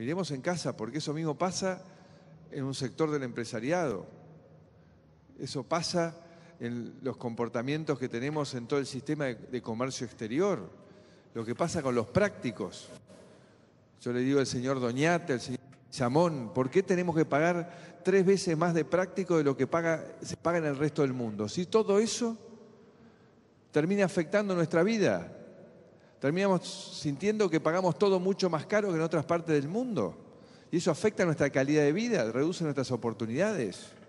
Miremos en casa, porque eso mismo pasa en un sector del empresariado. Eso pasa en los comportamientos que tenemos en todo el sistema de comercio exterior, lo que pasa con los prácticos. Yo le digo al señor Doñate, al señor Chamón, ¿por qué tenemos que pagar tres veces más de práctico de lo que paga, se paga en el resto del mundo? Si todo eso termina afectando nuestra vida, terminamos sintiendo que pagamos todo mucho más caro que en otras partes del mundo. Y eso afecta nuestra calidad de vida, reduce nuestras oportunidades.